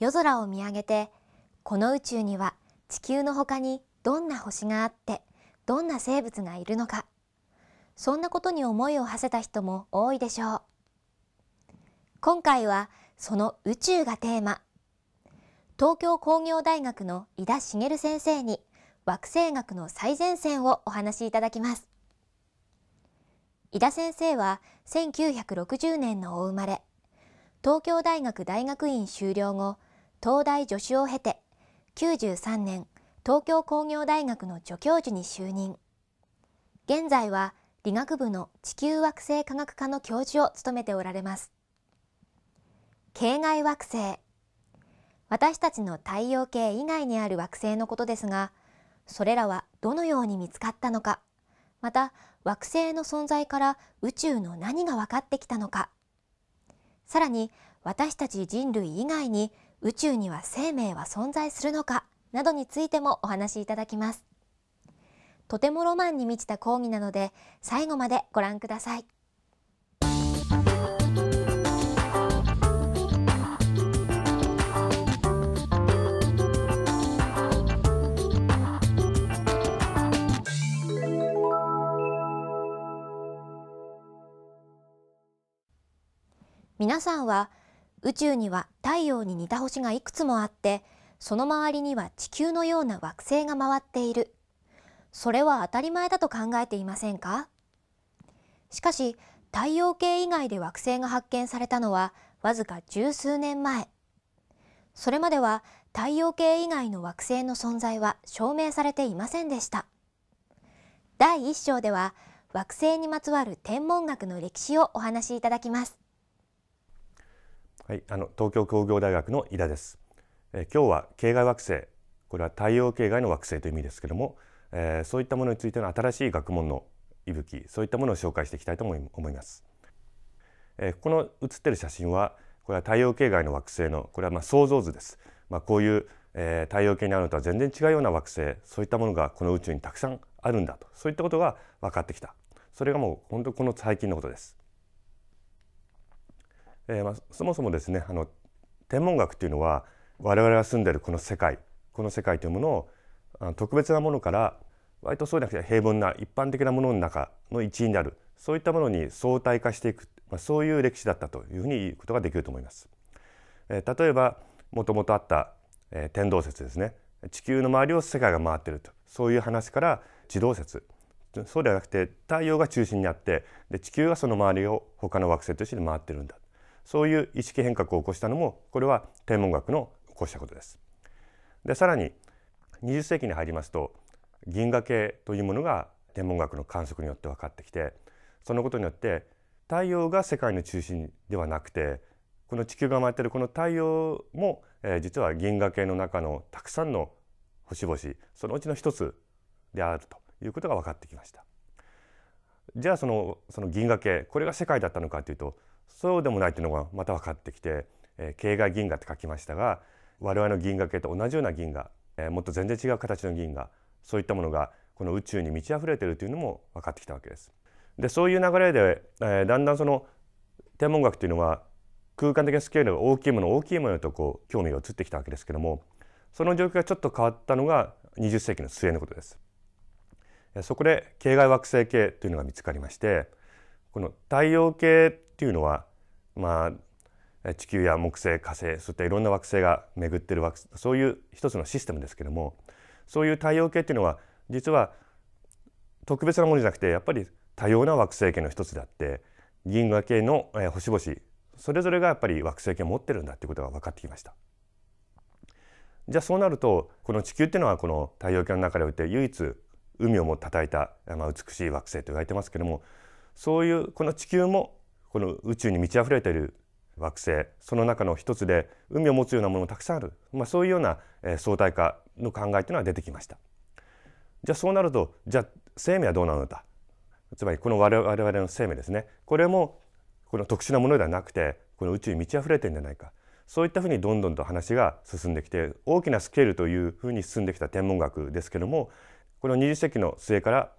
夜空を見上げてこの宇宙には地球の他にどんな星があってどんな生物がいるのかそんなことに思いを馳せた人も多いでしょう今回はその宇宙がテーマ東京工業大学の井田茂先生に惑星学の最前線をお話しいただきます井田先生は1960年のお生まれ東京大学大学院修了後東大助手を経て93年東京工業大学の助教授に就任現在は理学部の地球惑星科学科の教授を務めておられます系外惑星私たちの太陽系以外にある惑星のことですがそれらはどのように見つかったのかまた惑星の存在から宇宙の何が分かってきたのかさらに私たち人類以外に宇宙には生命は存在するのかなどについてもお話しいただきますとてもロマンに満ちた講義なので最後までご覧ください皆さんは宇宙には太陽に似た星がいくつもあってその周りには地球のような惑星が回っているそれは当たり前だと考えていませんかしかし太陽系以外で惑星が発見されたのはわずか十数年前それまでは太陽系以外の惑星の存在は証明されていませんでした第1章では惑星にまつわる天文学の歴史をお話しいただきますはい、あの東京工業大学の井田です。え今日は系外惑星、これは太陽系外の惑星という意味ですけども、えー、そういったものについての新しい学問の息吹、そういったものを紹介していきたいと思います。えー、この写ってる写真は、これは太陽系外の惑星の、これはま想像図です。まあ、こういう、えー、太陽系にあるのとは全然違うような惑星、そういったものがこの宇宙にたくさんあるんだと、そういったことが分かってきた。それがもう本当この最近のことです。えー、まあ、そもそもですねあの天文学っていうのは我々が住んでるこの世界この世界というものをあの特別なものから割とそうじゃなくて平凡な一般的なものの中の一員であるそういったものに相対化していく、まあ、そういう歴史だったというふうに言うことができると思います。えー、例えばもともとあった、えー、天動説ですね地球の周りを世界が回ってるとそういう話から地動説そうではなくて太陽が中心にあってで地球がその周りを他の惑星として回ってるんだそういう意識変革を起こしたのもこれは天文学の起こしたことです。でさらに20世紀に入りますと銀河系というものが天文学の観測によって分かってきてそのことによって太陽が世界の中心ではなくてこの地球が回ってるこの太陽も、えー、実は銀河系の中のたくさんの星々そのうちの一つであるということが分かってきました。じゃあそのその銀河系これが世界だったのかというとそうでもないというのがまた分かってきて、えー、系外銀河って書きましたが我々の銀河系と同じような銀河、えー、もっと全然違う形の銀河そういったものがこの宇宙に満ち溢れているというのも分かってきたわけです。でそういう流れで、えー、だんだんその天文学というのは空間的なスケールが大きいもの大きいものとこう興味が移ってきたわけですけどもその状況がちょっと変わったのが20世紀の末のことです。そこで系外惑星系というのが見つかりましてこの太陽系っていうのは、まあ、地球や木星火星そういったいろんな惑星が巡ってる惑そういう一つのシステムですけどもそういう太陽系っていうのは実は特別なものじゃなくてやっぱり多様な惑星系の一つであって銀河系の星々それぞれがやっぱり惑星系を持ってるんだっていうことが分かってきました。じゃあそうなるとこの地球っていうのはこの太陽系の中でおいて唯一海をも叩いた、まあ、美しい惑星と言われてますけどもそういうこの地球もこの宇宙に満ち溢れている惑星その中の一つで海を持つようなものもたくさんある、まあ、そういうような、え相対化の考えというのは出てきました。じゃあそうなるとじゃあ生命はどうなのだつまりこの我々の生命ですねこれもこの特殊なものではなくてこの宇宙に満ち溢れてるんじゃないかそういったふうにどんどんと話が進んできて大きなスケールというふうに進んできた天文学ですけどもこの20世紀の末から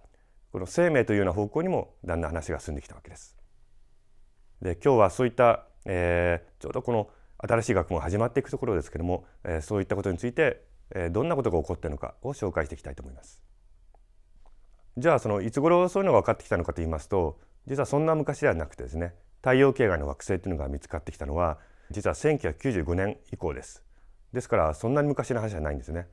この生命というような方向にもだんだん話が進んできたわけです。で今日はそういった、えー、ちょうどこの新しい学問が始まっていくところですけども、えー、そういったことについて、えー、どんなことが起こっているのかを紹介していきたいと思います。じゃあそのいつ頃そういうのが分かってきたのかと言いますと実はそんな昔ではなくてですね太陽系外の惑星というのが見つかってきたのは実は1995年以降です。ですからそんなに昔の話じゃないんですね。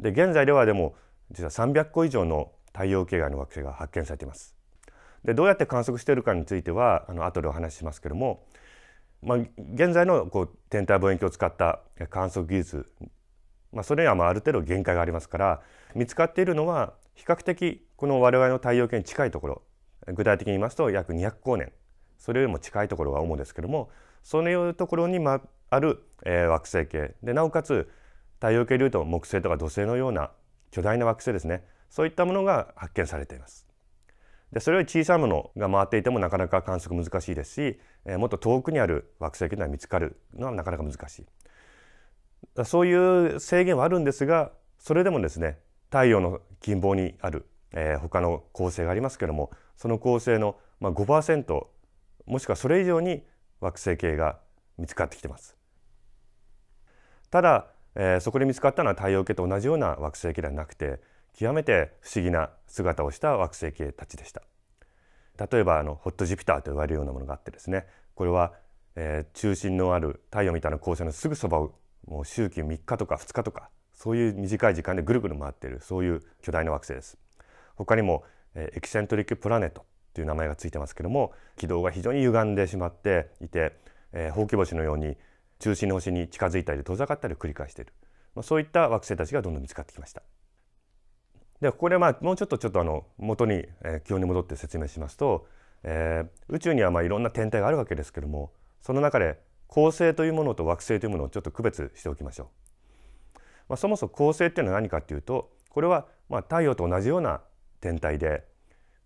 で現在ではでも実は300個以上の太陽系外の惑星が発見されています。でどうやって観測しているかについてはあの後でお話ししますけども、まあ、現在のこう天体望遠鏡を使った観測技術、まあ、それにはまあある程度限界がありますから見つかっているのは比較的この我々の太陽系に近いところ具体的に言いますと約200光年それよりも近いところが主ですけどもそのいうところに、まある、え惑星系でなおかつ太陽系でいうと木星とか土星のような巨大な惑星ですねそういったものが発見されています。でそれより小さいものが回っていてもなかなか観測難しいですし、えもっと遠くにある惑星というのは見つかるのはなかなか難しいそういう制限はあるんですがそれでもですね太陽の近傍にある、えー、他の恒星がありますけどもその恒星の、まあ、5%もしくはそれ以上に惑星系が見つかってきてます。ただえー、そこで見つかったのは太陽系と同じような惑星系ではなくて極めて不思議な姿をした惑星系たちでした例えばあのホットジュピターと言われるようなものがあってですねこれは、えー、中心のある太陽みたいな光線のすぐそばをもう周期3日とか2日とかそういう短い時間でぐるぐる回っているそういう巨大な惑星です他にも、えー、エキセントリックプラネットという名前がついてますけども軌道が非常に歪んでしまっていて、えー、ほうき星のように中心の星に近づいたり遠ざかったり繰り返している、そういった惑星たちがどんどん見つかってきました。でここでまあもうちょっとちょっとあの元に、え気温に戻って説明しますと、えー、宇宙にはまあいろんな天体があるわけですけどもその中で恒星というものと惑星というものをちょっと区別しておきましょう。まあ、そもそも恒星っていうのは何かっていうとこれはまあ太陽と同じような天体で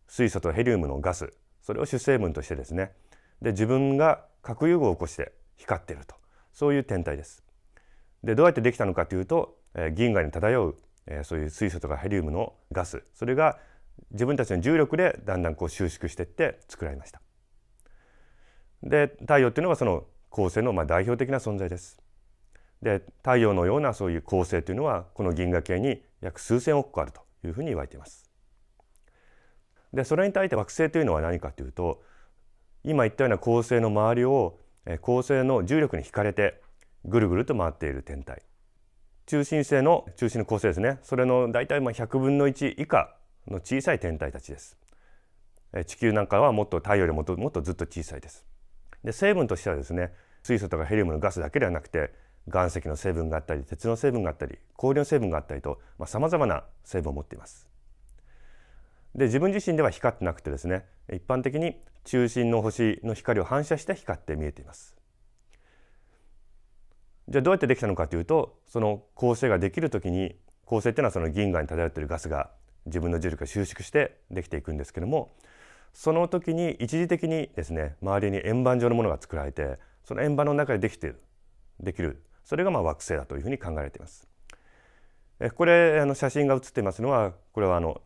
水素とヘリウムのガスそれを主成分としてですねで自分が核融合を起こして光っているとそういう天体です。でどうやってできたのかというと、え銀河に漂う、えそういう水素とかヘリウムのガスそれが自分たちの重力でだんだんこう収縮していって作られました。で太陽っていうのはその恒星のま代表的な存在です。で太陽のようなそういう恒星というのはこの銀河系に約数千億個あるというふうに言われています。でそれに対して惑星というのは何かというと今言ったような恒星の周りを恒星の重力に引かれてぐるぐると回っている天体中心性の中心の恒星ですねそれの大体まあ100分の1以下の小さい天体たちです地球なんかはもっと太陽よりもっともっとずっと小さいですで成分としてはですね水素とかヘリウムのガスだけではなくて岩石の成分があったり鉄の成分があったり氷の成分があったりとさまざ、まあ、な成分を持っていますで自分自身では光ってなくてですね一般的に中心の星の光を反射して光って見えています。じゃあどうやってできたのかというとその構成ができるときに構成っていうのはその銀河に漂っているガスが自分の重力が収縮してできていくんですけどもその時に一時的にですね周りに円盤状のものが作られてその円盤の中でできているできるそれがまあ惑星だというふうに考えられています。これあの写真が写っていますのはこれはあの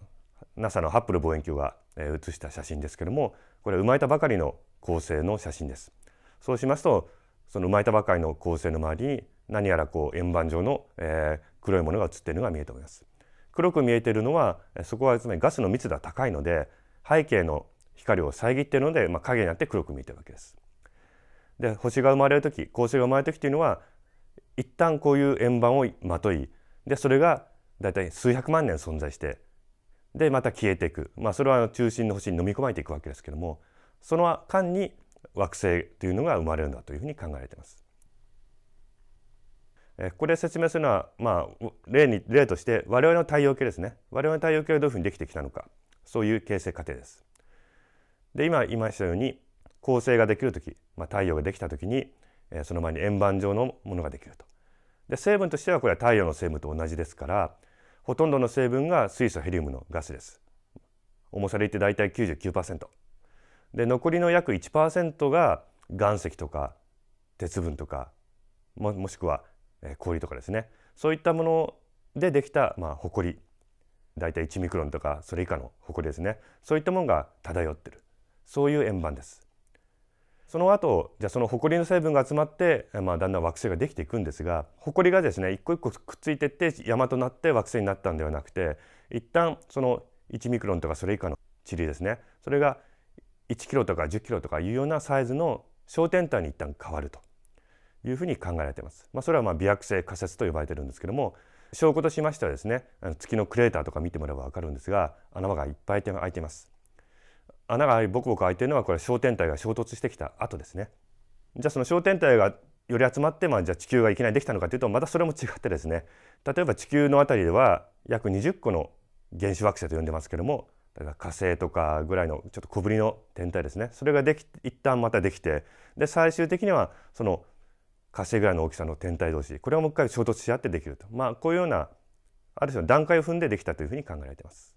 NASA のハッブル望遠鏡が写した写真ですけれどもこれは生まれたばかりの恒星の写真です。そうしますとその生まれたばかりの恒星の周りに何やらこう円盤状の、え黒いものが写っているのが見えております。黒く見えているのはそこはつまりガスの密度が高いので背景の光を遮っているので、まあ、影になって黒く見えてるわけです。で星が生まれる時恒星が生まれる時というのは一旦こういう円盤をまといでそれがだいたい数百万年存在してでまた消えていく、まあ、それは中心の星に飲み込まれていくわけですけどもその間に惑星というのが生まれるんだというふうに考えられています。ここで説明するのは、まあ、例に例として我々の太陽系ですね我々の太陽系がどういうふうにできてきたのかそういう形成過程です。で今言いましたように恒星ができる時、まあ、太陽ができた時にその前に円盤状のものができると。で成分としてはこれは太陽の成分と同じですからほとんどの成分が水素ヘリウムのガスです重さで言って大体99%で残りの約1%が岩石とか鉄分とかももしくは氷とかですねそういったものでできた、まあ、ほこり大体1ミクロンとかそれ以下のほこりですねそういったものが漂ってるそういう円盤ですその後じゃあその埃の成分が集まって、まあ、だんだん惑星ができていくんですが埃がですね一個一個くっついてって山となって惑星になったんではなくて一旦その1ミクロンとかそれ以下の塵ですねそれが1キロとか10キロとかいうようなサイズの小天体に一旦変わるというふうに考えられています。まあ、それはまあ微惑星仮説と呼ばれてるんですけども証拠としましてはですね月のクレーターとか見てもらえば分かるんですが穴場がいっぱい開いています。穴がボクボク開いてるのはこれ小天体が衝突してきた後ですね。じゃあその小天体がより集まって、まあ、じゃあ地球がいきなりできたのかというとまたそれも違ってですね例えば地球のあたりでは約20個の原子惑星と呼んでますけども火星とかぐらいのちょっと小ぶりの天体ですねそれができ一旦またできてで最終的にはその火星ぐらいの大きさの天体同士これをもう一回衝突し合ってできると、まあ、こういうようなある種の段階を踏んでできたというふうに考えられています。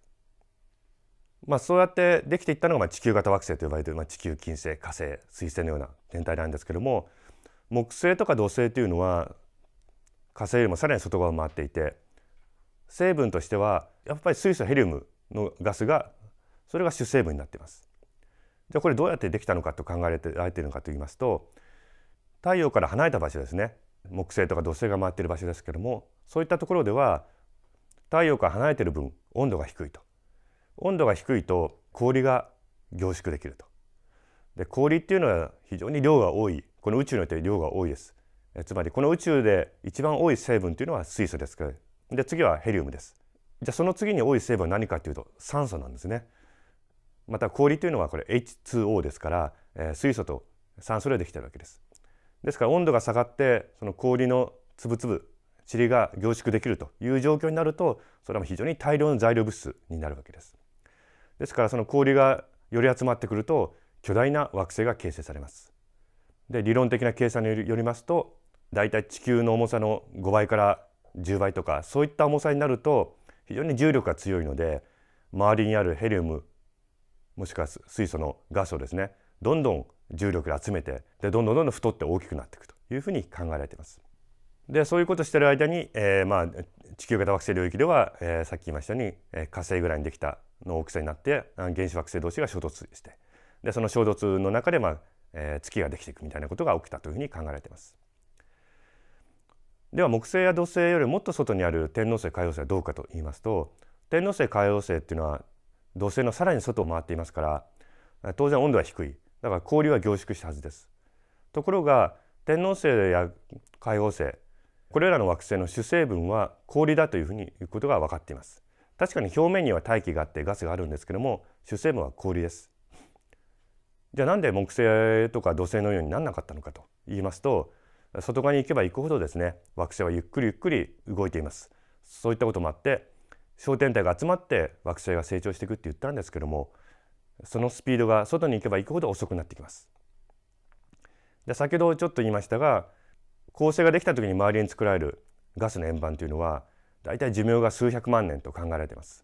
まあ、そうやってできていったのがまあ地球型惑星と呼ばれるまあ地球金星火星水星のような天体なんですけども木星とか土星というのは火星よりもさらに外側を回っていて成分としてはやっぱり水素ヘリウムのガスがそれが主成分になっています。じゃあこれどうやってできたのかと考えられているのかといいますと太陽から離れた場所ですね木星とか土星が回っている場所ですけどもそういったところでは太陽から離れている分温度が低いと温度が低いと氷が凝縮できるとで氷っていうのは非常に量が多いこの宇宙において量が多いですえつまりこの宇宙で一番多い成分というのは水素ですからで次はヘリウムですじゃあその次に多い成分は何かというと酸素なんですねまた氷というのはこれ H2O ですから、えー、水素と酸素でできてるわけですですから温度が下がってその氷の粒々塵が凝縮できるという状況になるとそれは非常に大量の材料物質になるわけですですからその氷がより集まってくると巨大な惑星が形成されます。で理論的な計算によりますとだいたい地球の重さの5倍から10倍とかそういった重さになると非常に重力が強いので周りにあるヘリウムもしくは水素のガスをですねどんどん重力で集めてでどんどんどんどん太って大きくなっていくというふうに考えられています。でそういうことをしている間に、えーまあ、地球型惑星領域では、えー、さっき言いましたように、えー、火星ぐらいにできたの大きさになって原子惑星同士が衝突してでその衝突の中で、まあえー、月ができていくみたいなことが起きたというふうに考えられています。では木星や土星よりもっと外にある天王星海王星はどうかと言いますと天王星海王星っていうのは土星のさらに外を回っていますから当然温度は低いだから氷は凝縮したはずです。ところが天王星や海王星これらの惑星の主成分は氷だというふうに言うことが分かっています。確かに表面には大気があってガスがあるんですけども主成分は氷ですじゃあなんで木星とか土星のようにならなかったのかと言いますと外側に行けば行くほどですね惑星はゆっくりゆっくり動いていますそういったこともあって小天体が集まって惑星が成長していくって言ったんですけどもそのスピードが外に行けば行くほど遅くなってきますで先ほどちょっと言いましたが恒星ができた時に周りに作られるガスの円盤というのはたい寿命が数百万年と考えられています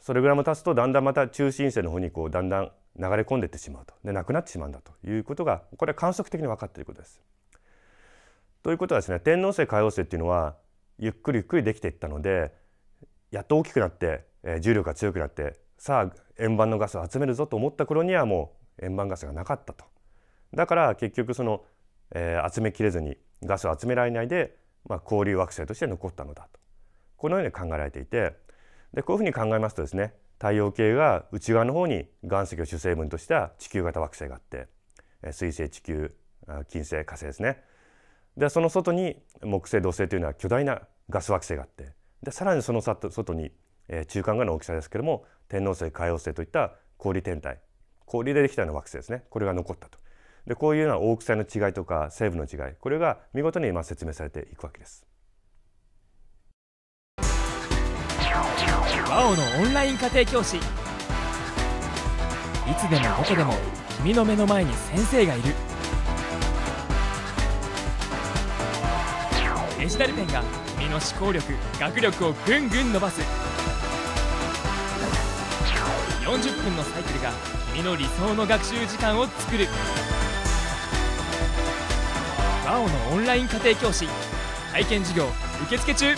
それぐらいも経つとだんだんまた中心線の方にこうだんだん流れ込んでいってしまうとでなくなってしまうんだということがこれは観測的に分かっていることです。ということはですね天王星海王星っていうのはゆっくりゆっくりできていったのでやっと大きくなって、えー、重力が強くなってさあ円盤のガスを集めるぞと思った頃にはもう円盤ガスがなかったと。だから結局その、えー、集めきれずにガスを集められないで、まあ、交流惑星として残ったのだと。このように考えられていてでこういうふうに考えますとですね太陽系が内側の方に岩石を主成分とした地球型惑星があって水星地球金星火星ですねでその外に木星土星というのは巨大なガス惑星があってでさらにその外に、え中間がの大きさですけども天王星海王星といった氷天体氷でできたような惑星ですねこれが残ったとでこういうような大きさの違いとか成分の違いこれが見事に今説明されていくわけです。ワオのオンライン家庭教師いつでもどこでも君の目の前に先生がいるデジタルペンが君の思考力学力をぐんぐん伸ばす40分のサイクルが君の理想の学習時間を作るワオのオンライン家庭教師体験授業受付中